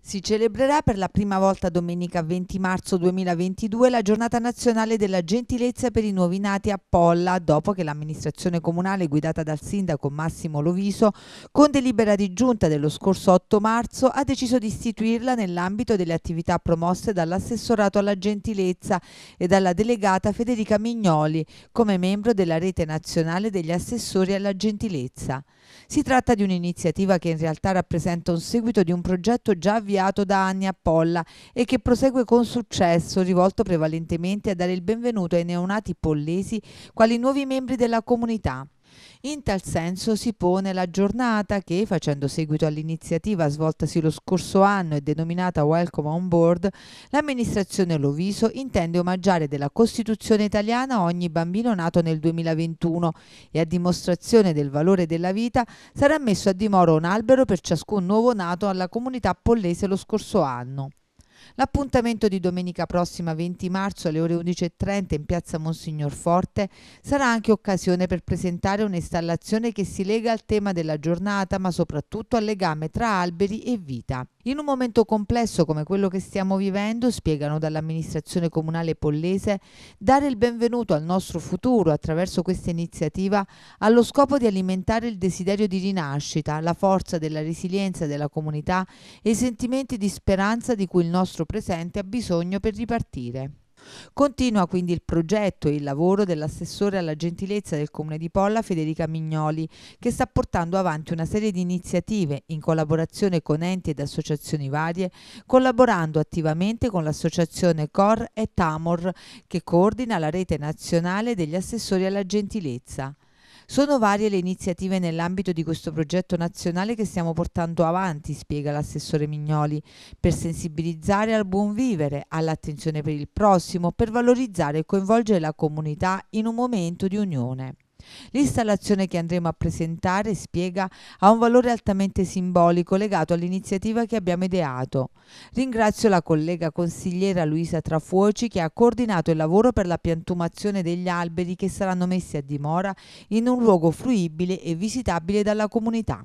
Si celebrerà per la prima volta domenica 20 marzo 2022 la giornata nazionale della gentilezza per i nuovi nati a Polla, dopo che l'amministrazione comunale guidata dal sindaco Massimo Loviso, con delibera di giunta dello scorso 8 marzo, ha deciso di istituirla nell'ambito delle attività promosse dall'assessorato alla gentilezza e dalla delegata Federica Mignoli, come membro della rete nazionale degli assessori alla gentilezza. Si tratta di un'iniziativa che in realtà rappresenta un seguito di un progetto già avviato avviato da anni a Polla e che prosegue con successo, rivolto prevalentemente a dare il benvenuto ai neonati pollesi quali nuovi membri della comunità. In tal senso si pone la giornata che, facendo seguito all'iniziativa svoltasi lo scorso anno e denominata Welcome on Board, l'amministrazione Loviso intende omaggiare della Costituzione italiana ogni bambino nato nel 2021 e a dimostrazione del valore della vita sarà messo a dimora un albero per ciascun nuovo nato alla comunità pollese lo scorso anno. L'appuntamento di domenica prossima 20 marzo alle ore 11.30 in piazza Monsignor Forte sarà anche occasione per presentare un'installazione che si lega al tema della giornata ma soprattutto al legame tra alberi e vita. In un momento complesso come quello che stiamo vivendo, spiegano dall'amministrazione comunale pollese, dare il benvenuto al nostro futuro attraverso questa iniziativa ha lo scopo di alimentare il desiderio di rinascita, la forza della resilienza della comunità e i sentimenti di speranza di cui il nostro nostro presente ha bisogno per ripartire. Continua quindi il progetto e il lavoro dell'assessore alla gentilezza del Comune di Polla Federica Mignoli, che sta portando avanti una serie di iniziative in collaborazione con enti ed associazioni varie, collaborando attivamente con l'associazione COR e TAMOR, che coordina la rete nazionale degli assessori alla gentilezza. Sono varie le iniziative nell'ambito di questo progetto nazionale che stiamo portando avanti, spiega l'assessore Mignoli, per sensibilizzare al buon vivere, all'attenzione per il prossimo, per valorizzare e coinvolgere la comunità in un momento di unione. L'installazione che andremo a presentare, spiega, ha un valore altamente simbolico legato all'iniziativa che abbiamo ideato. Ringrazio la collega consigliera Luisa Trafuoci che ha coordinato il lavoro per la piantumazione degli alberi che saranno messi a dimora in un luogo fruibile e visitabile dalla comunità.